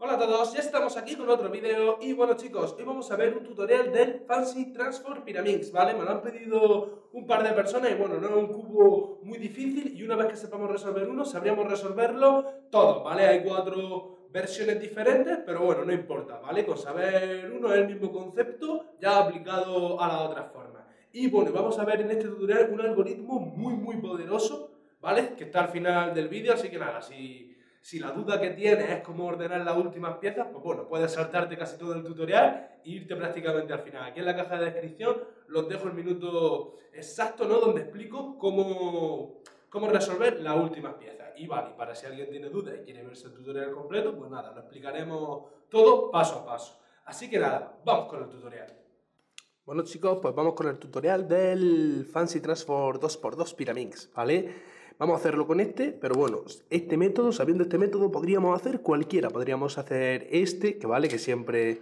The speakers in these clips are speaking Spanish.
Hola a todos, ya estamos aquí con otro vídeo y bueno chicos, hoy vamos a ver un tutorial del Fancy Transform Pyraminx, ¿vale? Me lo han pedido un par de personas y bueno, no es un cubo muy difícil y una vez que sepamos resolver uno, sabríamos resolverlo todo, ¿vale? Hay cuatro versiones diferentes, pero bueno, no importa, ¿vale? Con saber uno es el mismo concepto ya aplicado a la otra forma. Y bueno, vamos a ver en este tutorial un algoritmo muy muy poderoso, ¿vale? Que está al final del vídeo, así que nada, si si la duda que tienes es cómo ordenar las últimas piezas, pues bueno, puedes saltarte casi todo el tutorial e irte prácticamente al final. Aquí en la caja de descripción los dejo el minuto exacto, ¿no? Donde explico cómo, cómo resolver las últimas piezas. Y vale, para si alguien tiene dudas y quiere verse el tutorial completo, pues nada, lo explicaremos todo paso a paso. Así que nada, vamos con el tutorial. Bueno chicos, pues vamos con el tutorial del Fancy Transform 2x2 Pyraminx, ¿vale? Vamos a hacerlo con este, pero bueno, este método, sabiendo este método, podríamos hacer cualquiera. Podríamos hacer este, que vale, que siempre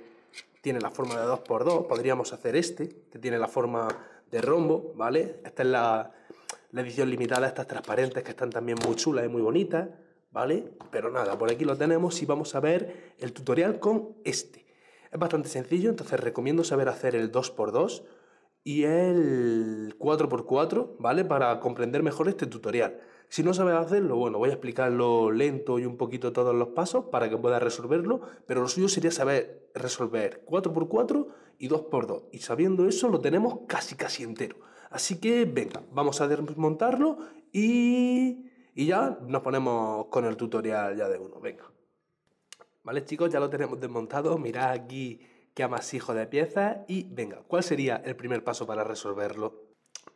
tiene la forma de 2x2. Podríamos hacer este, que tiene la forma de rombo, ¿vale? Esta es la, edición limitada, estas transparentes que están también muy chulas y muy bonitas, ¿vale? Pero nada, por aquí lo tenemos y vamos a ver el tutorial con este. Es bastante sencillo, entonces recomiendo saber hacer el 2x2 y el 4x4, ¿vale? Para comprender mejor este tutorial. Si no sabes hacerlo, bueno, voy a explicarlo lento y un poquito todos los pasos para que puedas resolverlo, pero lo suyo sería saber resolver 4x4 y 2x2. Y sabiendo eso lo tenemos casi casi entero. Así que venga, vamos a desmontarlo y, y ya nos ponemos con el tutorial ya de uno. Venga. Vale chicos, ya lo tenemos desmontado. Mirad aquí qué amasijo de piezas y venga, ¿cuál sería el primer paso para resolverlo?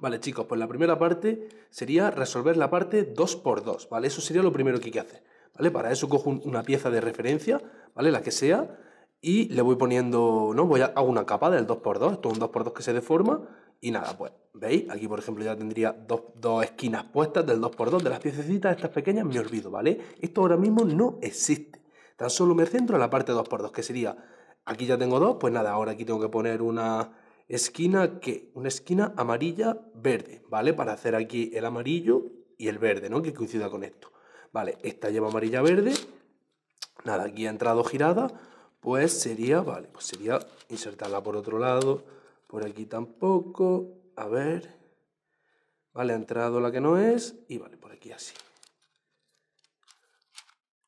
Vale, chicos, pues la primera parte sería resolver la parte 2x2, ¿vale? Eso sería lo primero que hay que hacer, ¿vale? Para eso cojo una pieza de referencia, ¿vale? La que sea, y le voy poniendo, ¿no? Voy a, una capa del 2x2, esto es un 2x2 que se deforma, y nada, pues, ¿veis? Aquí, por ejemplo, ya tendría dos, esquinas puestas del 2x2, de las piececitas estas pequeñas me olvido, ¿vale? Esto ahora mismo no existe, tan solo me centro en la parte 2x2, que sería, aquí ya tengo dos, pues nada, ahora aquí tengo que poner una esquina que una esquina amarilla verde, ¿vale? Para hacer aquí el amarillo y el verde, ¿no? Que coincida con esto. Vale, esta lleva amarilla verde. Nada, aquí ha entrado girada, pues sería, vale, pues sería insertarla por otro lado, por aquí tampoco, a ver. Vale, ha entrado la que no es y vale, por aquí así.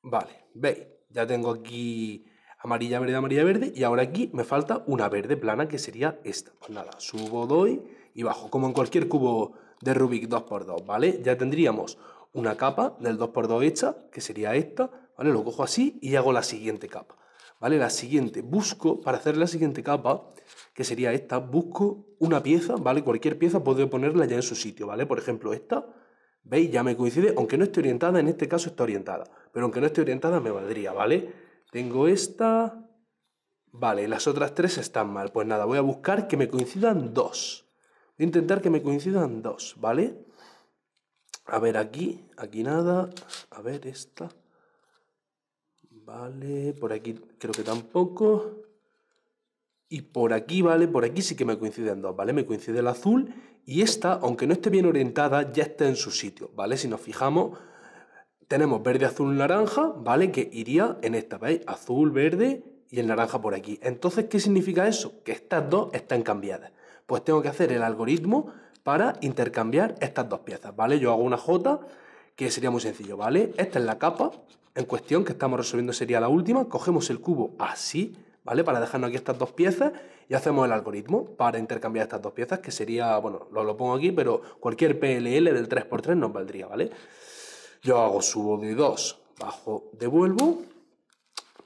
Vale, veis, ya tengo aquí amarilla, verde, amarilla, verde, y ahora aquí me falta una verde plana que sería esta. Pues nada, subo, doy y bajo, como en cualquier cubo de Rubik 2x2, ¿vale? Ya tendríamos una capa del 2x2 hecha, que sería esta, ¿vale? Lo cojo así y hago la siguiente capa, ¿vale? La siguiente, busco, para hacer la siguiente capa, que sería esta, busco una pieza, ¿vale? Cualquier pieza puedo ponerla ya en su sitio, ¿vale? Por ejemplo, esta, ¿veis? Ya me coincide, aunque no esté orientada, en este caso está orientada, pero aunque no esté orientada me valdría, ¿vale? Tengo esta... Vale, las otras tres están mal. Pues nada, voy a buscar que me coincidan dos. Voy a intentar que me coincidan dos, ¿vale? A ver, aquí, aquí nada. A ver, esta. Vale, por aquí creo que tampoco. Y por aquí, ¿vale? Por aquí sí que me coinciden dos, ¿vale? Me coincide el azul y esta, aunque no esté bien orientada, ya está en su sitio, ¿vale? Si nos fijamos, tenemos verde, azul, naranja, ¿vale? Que iría en esta, ¿veis? Azul, verde y el naranja por aquí. Entonces, ¿qué significa eso? Que estas dos están cambiadas. Pues tengo que hacer el algoritmo para intercambiar estas dos piezas, ¿vale? Yo hago una J, que sería muy sencillo, ¿vale? Esta es la capa en cuestión que estamos resolviendo, sería la última. Cogemos el cubo así, ¿vale? Para dejarnos aquí estas dos piezas y hacemos el algoritmo para intercambiar estas dos piezas, que sería, bueno, lo, lo pongo aquí, pero cualquier PLL del 3x3 nos valdría, ¿vale? vale yo hago subo de 2, bajo, devuelvo,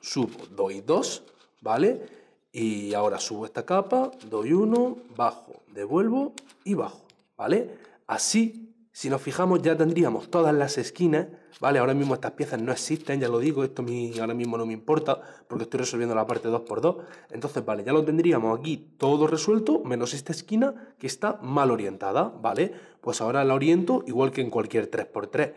subo, doy 2, ¿vale? Y ahora subo esta capa, doy 1, bajo, devuelvo y bajo, ¿vale? Así, si nos fijamos, ya tendríamos todas las esquinas, ¿vale? Ahora mismo estas piezas no existen, ya lo digo, esto ahora mismo no me importa porque estoy resolviendo la parte 2x2. Entonces, vale, ya lo tendríamos aquí todo resuelto, menos esta esquina que está mal orientada, ¿vale? Pues ahora la oriento igual que en cualquier 3x3.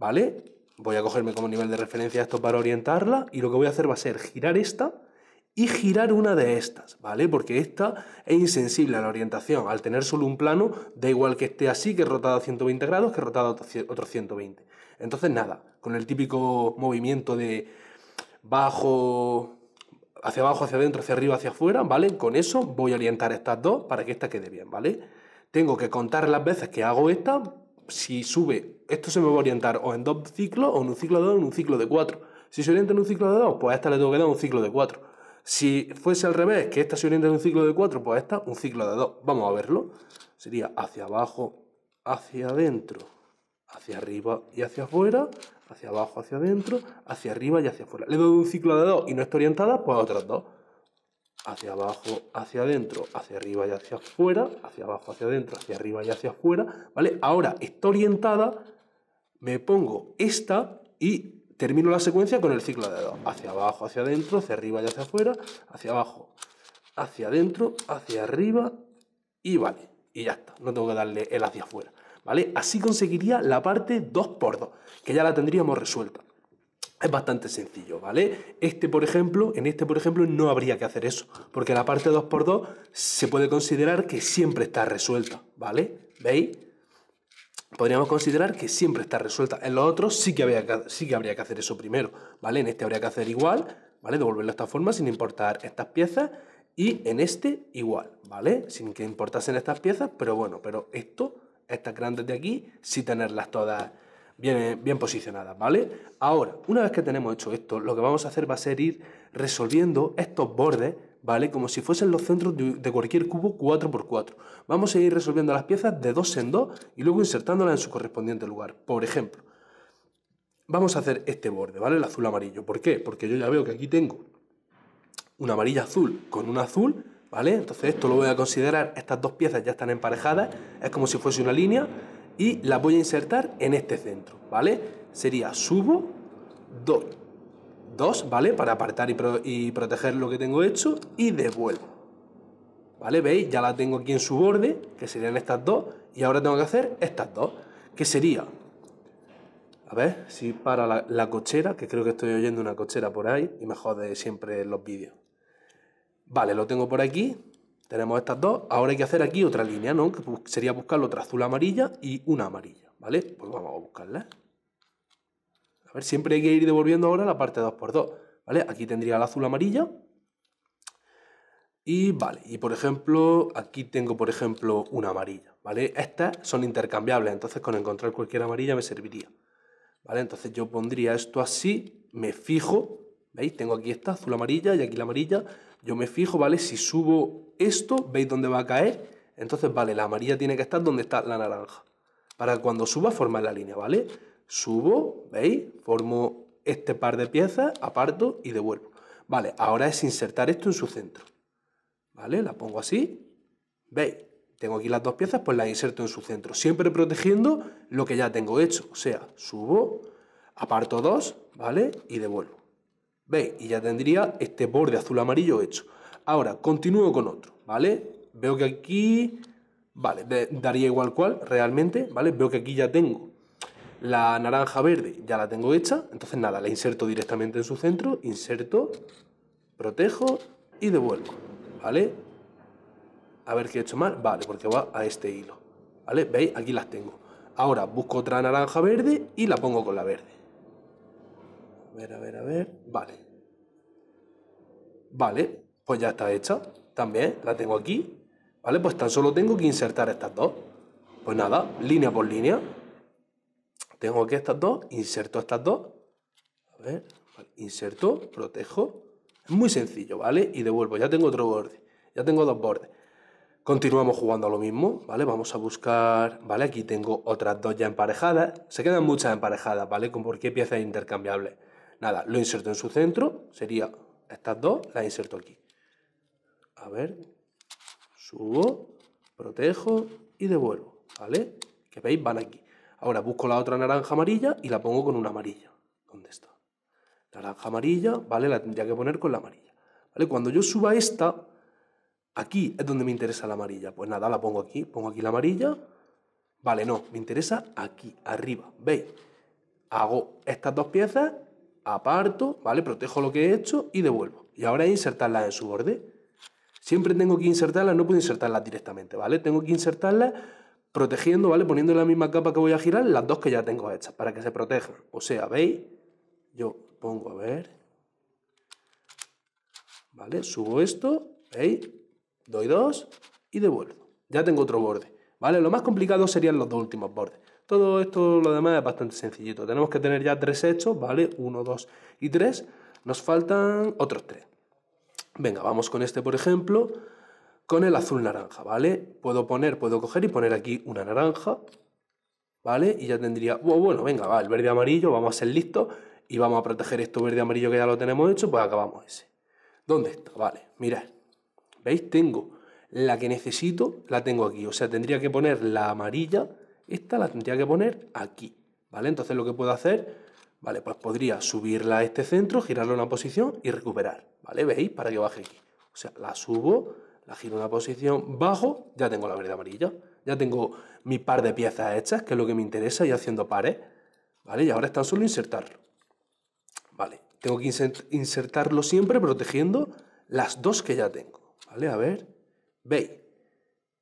¿vale? Voy a cogerme como nivel de referencia esto para orientarla y lo que voy a hacer va a ser girar esta y girar una de estas, ¿vale? Porque esta es insensible a la orientación. Al tener solo un plano, da igual que esté así, que rotado 120 grados, que rotado otros 120. Entonces, nada, con el típico movimiento de bajo, hacia abajo, hacia adentro, hacia arriba, hacia afuera, ¿vale? Con eso voy a orientar estas dos para que esta quede bien, ¿vale? Tengo que contar las veces que hago esta si sube, esto se me va a orientar o en dos ciclos, o en un ciclo de dos, o en un ciclo de cuatro. Si se orienta en un ciclo de dos, pues a esta le tengo que dar un ciclo de cuatro. Si fuese al revés, que esta se orienta en un ciclo de cuatro, pues a esta un ciclo de dos. Vamos a verlo. Sería hacia abajo, hacia adentro, hacia arriba y hacia afuera, hacia abajo, hacia adentro, hacia arriba y hacia afuera. Le doy un ciclo de dos y no está orientada, pues a otras dos hacia abajo, hacia adentro, hacia arriba y hacia afuera, hacia abajo, hacia adentro, hacia arriba y hacia afuera, ¿vale? Ahora está orientada, me pongo esta y termino la secuencia con el ciclo de dos. Hacia abajo, hacia adentro, hacia arriba y hacia afuera, hacia abajo, hacia adentro, hacia arriba y vale. Y ya está, no tengo que darle el hacia afuera, ¿vale? Así conseguiría la parte 2x2, que ya la tendríamos resuelta. Es bastante sencillo, ¿vale? Este, por ejemplo, en este, por ejemplo, no habría que hacer eso, porque la parte 2x2 se puede considerar que siempre está resuelta, ¿vale? ¿Veis? Podríamos considerar que siempre está resuelta. En los otros sí que, habría que, sí que habría que hacer eso primero, ¿vale? En este habría que hacer igual, ¿vale? Devolverlo de esta forma sin importar estas piezas y en este igual, ¿vale? Sin que importasen estas piezas, pero bueno, pero esto, estas grandes de aquí, sin tenerlas todas bien, posicionadas, ¿vale? Ahora, una vez que tenemos hecho esto, lo que vamos a hacer va a ser ir resolviendo estos bordes ¿vale? Como si fuesen los centros de, cualquier cubo 4x4. Vamos a ir resolviendo las piezas de dos en dos y luego insertándolas en su correspondiente lugar. Por ejemplo, vamos a hacer este borde, ¿vale? El azul amarillo. ¿Por qué? Porque yo ya veo que aquí tengo una amarilla azul con un azul, ¿vale? Entonces esto lo voy a considerar, estas dos piezas ya están emparejadas, es como si fuese una línea y la voy a insertar en este centro, ¿vale? Sería subo, 2, 2, ¿vale? Para apartar y, proteger lo que tengo hecho y devuelvo. ¿Vale? ¿Veis? Ya la tengo aquí en su borde, que serían estas dos, y ahora tengo que hacer estas dos, que sería... A ver si para la, la cochera, que creo que estoy oyendo una cochera por ahí y me jode siempre los vídeos. Vale, lo tengo por aquí, tenemos estas dos. Ahora hay que hacer aquí otra línea, ¿no? Que sería buscar otra azul amarilla y una amarilla, ¿vale? Pues vamos a buscarla. A ver, siempre hay que ir devolviendo ahora la parte 2x2, ¿vale? Aquí tendría la azul amarilla. Y vale, y por ejemplo, aquí tengo por ejemplo una amarilla, ¿vale? Estas son intercambiables, entonces con encontrar cualquier amarilla me serviría. ¿Vale? Entonces yo pondría esto así, me fijo ¿Veis? Tengo aquí esta azul amarilla y aquí la amarilla. Yo me fijo, ¿vale? Si subo esto, ¿veis dónde va a caer? Entonces, vale, la amarilla tiene que estar donde está la naranja. Para cuando suba, formar la línea, ¿vale? Subo, ¿veis? Formo este par de piezas, aparto y devuelvo. Vale, ahora es insertar esto en su centro. ¿Vale? La pongo así. ¿Veis? Tengo aquí las dos piezas, pues las inserto en su centro. Siempre protegiendo lo que ya tengo hecho. O sea, subo, aparto dos, ¿vale? Y devuelvo. ¿Veis? Y ya tendría este borde azul-amarillo hecho. Ahora, continúo con otro, ¿vale? Veo que aquí... Vale, daría igual cual realmente, ¿vale? Veo que aquí ya tengo la naranja verde, ya la tengo hecha. Entonces, nada, la inserto directamente en su centro. Inserto, protejo y devuelvo, ¿vale? A ver qué he hecho mal. Vale, porque va a este hilo, ¿vale? ¿Veis? Aquí las tengo. Ahora busco otra naranja verde y la pongo con la verde. A ver, a ver, a ver. Vale. Vale, pues ya está hecha. También la tengo aquí. Vale, pues tan solo tengo que insertar estas dos. Pues nada, línea por línea. Tengo aquí estas dos, inserto estas dos. A ver, inserto, protejo. Es muy sencillo, ¿vale? Y devuelvo, ya tengo otro borde. Ya tengo dos bordes. Continuamos jugando a lo mismo, ¿vale? Vamos a buscar, ¿vale? Aquí tengo otras dos ya emparejadas. Se quedan muchas emparejadas, ¿vale? Con por qué piezas intercambiables. Nada, lo inserto en su centro, sería estas dos, las inserto aquí. A ver, subo, protejo y devuelvo, ¿vale? Que veis, van aquí. Ahora busco la otra naranja amarilla y la pongo con una amarilla. ¿Dónde está? Naranja amarilla, ¿vale? La tendría que poner con la amarilla. ¿Vale? Cuando yo suba esta, aquí es donde me interesa la amarilla. Pues nada, la pongo aquí, pongo aquí la amarilla. Vale, no, me interesa aquí, arriba. ¿Veis? Hago estas dos piezas aparto, ¿vale? Protejo lo que he hecho y devuelvo. Y ahora insertarla insertarlas en su borde. Siempre tengo que insertarlas, no puedo insertarlas directamente, ¿vale? Tengo que insertarlas protegiendo, ¿vale? Poniendo la misma capa que voy a girar las dos que ya tengo hechas para que se protejan. O sea, ¿veis? Yo pongo, a ver... ¿Vale? Subo esto, ¿veis? Doy dos y devuelvo. Ya tengo otro borde, ¿vale? Lo más complicado serían los dos últimos bordes. Todo esto, lo demás, es bastante sencillito. Tenemos que tener ya tres hechos, ¿vale? Uno, dos y tres. Nos faltan otros tres. Venga, vamos con este, por ejemplo, con el azul naranja, ¿vale? Puedo poner, puedo coger y poner aquí una naranja, ¿vale? Y ya tendría, bueno, venga, va, el verde amarillo, vamos a ser listos y vamos a proteger esto verde amarillo que ya lo tenemos hecho, pues acabamos ese. ¿Dónde está? Vale, mirad. ¿Veis? Tengo la que necesito, la tengo aquí. O sea, tendría que poner la amarilla esta la tendría que poner aquí, ¿vale? Entonces lo que puedo hacer, ¿vale? Pues podría subirla a este centro, girarla a una posición y recuperar, ¿vale? ¿Veis? Para que baje aquí. O sea, la subo, la giro a una posición, bajo, ya tengo la verde amarilla. Ya tengo mi par de piezas hechas, que es lo que me interesa, y haciendo pares, ¿vale? Y ahora es tan solo insertarlo. Vale, tengo que insertarlo siempre protegiendo las dos que ya tengo, ¿vale? A ver, veis,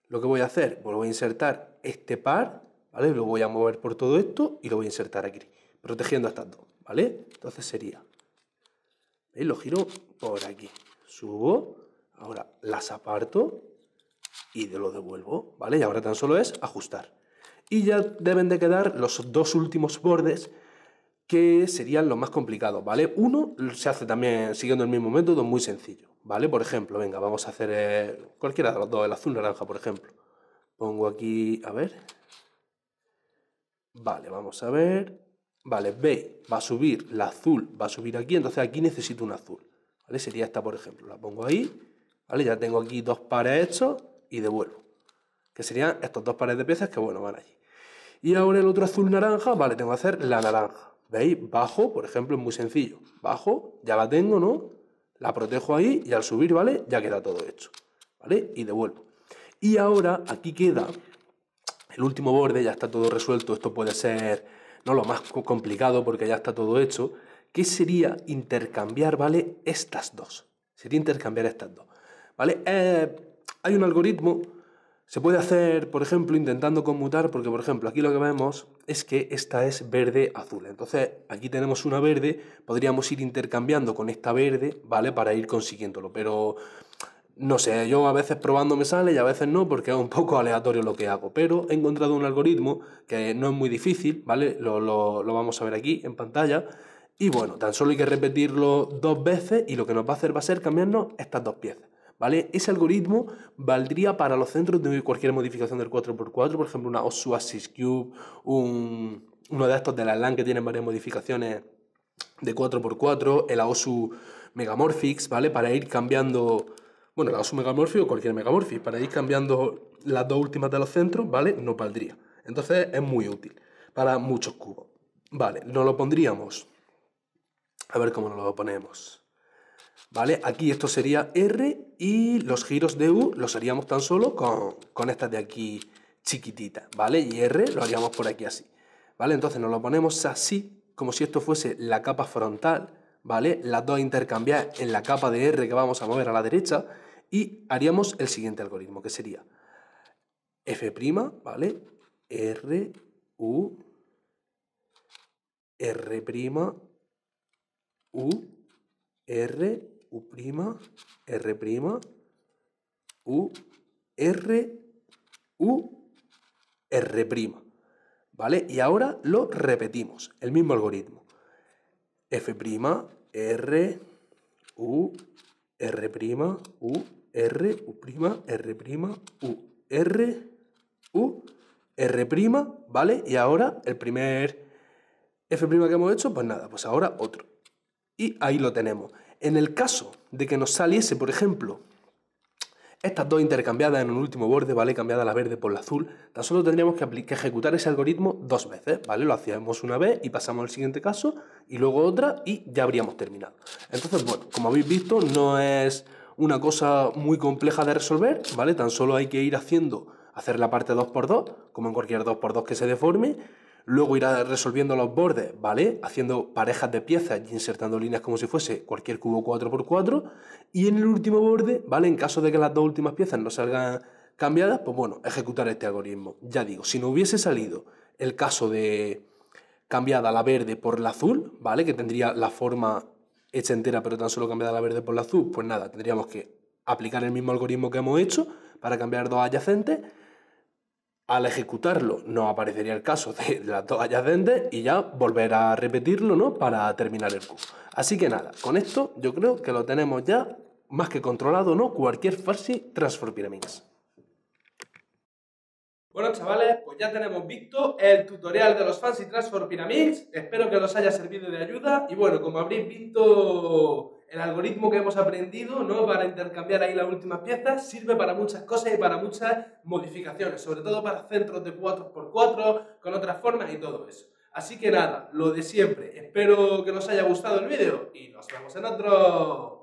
lo que voy a hacer, vuelvo a insertar este par, lo voy a mover por todo esto y lo voy a insertar aquí, protegiendo a estas dos, ¿vale? Entonces sería, ¿veis? Lo giro por aquí, subo, ahora las aparto y lo devuelvo, ¿vale? Y ahora tan solo es ajustar. Y ya deben de quedar los dos últimos bordes que serían los más complicados, ¿vale? Uno se hace también siguiendo el mismo método, muy sencillo, ¿vale? Por ejemplo, venga, vamos a hacer eh, cualquiera de los dos, el azul naranja, por ejemplo. Pongo aquí, a ver, Vale, vamos a ver. Vale, veis, va a subir, la azul va a subir aquí, entonces aquí necesito un azul. ¿Vale? Sería esta, por ejemplo. La pongo ahí. ¿Vale? Ya tengo aquí dos pares hechos y devuelvo. Que serían estos dos pares de piezas que, bueno, van allí. Y ahora el otro azul naranja, vale, tengo que hacer la naranja. ¿Veis? Bajo, por ejemplo, es muy sencillo. Bajo, ya la tengo, ¿no? La protejo ahí y al subir, ¿vale? Ya queda todo hecho. ¿Vale? Y devuelvo. Y ahora aquí queda el último borde ya está todo resuelto, esto puede ser no lo más complicado porque ya está todo hecho, ¿Qué sería intercambiar, ¿vale? Estas dos. Sería intercambiar estas dos, ¿vale? Eh, hay un algoritmo, se puede hacer, por ejemplo, intentando conmutar, porque, por ejemplo, aquí lo que vemos es que esta es verde-azul. Entonces, aquí tenemos una verde, podríamos ir intercambiando con esta verde, ¿vale? Para ir consiguiéndolo, pero no sé, yo a veces probando me sale y a veces no, porque es un poco aleatorio lo que hago. Pero he encontrado un algoritmo que no es muy difícil, ¿vale? Lo, lo, vamos a ver aquí en pantalla. Y bueno, tan solo hay que repetirlo dos veces y lo que nos va a hacer va a ser cambiarnos estas dos piezas. ¿Vale? Ese algoritmo valdría para los centros de cualquier modificación del 4x4, por ejemplo, una OSU Cube, un, uno de estos de la LAN que tienen varias modificaciones de 4x4, el OSU Megamorphics, ¿vale? Para ir cambiando bueno, la un o cualquier megamorfio, para ir cambiando las dos últimas de los centros, ¿vale? no valdría. Entonces es muy útil para muchos cubos. Vale, nos lo pondríamos. A ver cómo nos lo ponemos. ¿Vale? Aquí esto sería R y los giros de U los haríamos tan solo con, con estas de aquí chiquititas, ¿vale? Y R lo haríamos por aquí así. ¿Vale? Entonces nos lo ponemos así, como si esto fuese la capa frontal, ¿vale? Las dos intercambiar en la capa de R que vamos a mover a la derecha y haríamos el siguiente algoritmo, que sería f', ¿vale? R, U, R', U, R, U', R', U, R, U, R'. ¿Vale? Y ahora lo repetimos, el mismo algoritmo. F', R, U, R', U, R, U', R', U, R, U, R', ¿vale? Y ahora el primer F' que hemos hecho, pues nada, pues ahora otro. Y ahí lo tenemos. En el caso de que nos saliese, por ejemplo, estas dos intercambiadas en un último borde, ¿vale? Cambiada la verde por la azul, tan solo tendríamos que, que, ejecutar ese algoritmo dos veces, ¿vale? Lo hacíamos una vez y pasamos al siguiente caso, y luego otra, y ya habríamos terminado. Entonces, bueno, como habéis visto, no es una cosa muy compleja de resolver, ¿vale? Tan solo hay que ir haciendo, hacer la parte 2x2, como en cualquier 2x2 que se deforme, luego ir resolviendo los bordes, ¿vale? Haciendo parejas de piezas y insertando líneas como si fuese cualquier cubo 4x4, y en el último borde, ¿vale? En caso de que las dos últimas piezas no salgan cambiadas, pues bueno, ejecutar este algoritmo. Ya digo, si no hubiese salido el caso de cambiada la verde por la azul, ¿vale? Que tendría la forma hecha entera, pero tan solo cambiada la verde por la azul, pues nada, tendríamos que aplicar el mismo algoritmo que hemos hecho para cambiar dos adyacentes. Al ejecutarlo no aparecería el caso de las dos adyacentes y ya volver a repetirlo ¿no? para terminar el curso. Así que nada, con esto yo creo que lo tenemos ya más que controlado, ¿no? Cualquier farsi transfer pyramids. Bueno, chavales, pues ya tenemos visto el tutorial de los Fancy Transform Pyramids. Espero que os haya servido de ayuda. Y bueno, como habréis visto, el algoritmo que hemos aprendido, ¿no? Para intercambiar ahí las últimas piezas, sirve para muchas cosas y para muchas modificaciones, sobre todo para centros de 4x4, con otras formas y todo eso. Así que nada, lo de siempre. Espero que os haya gustado el vídeo y nos vemos en otro.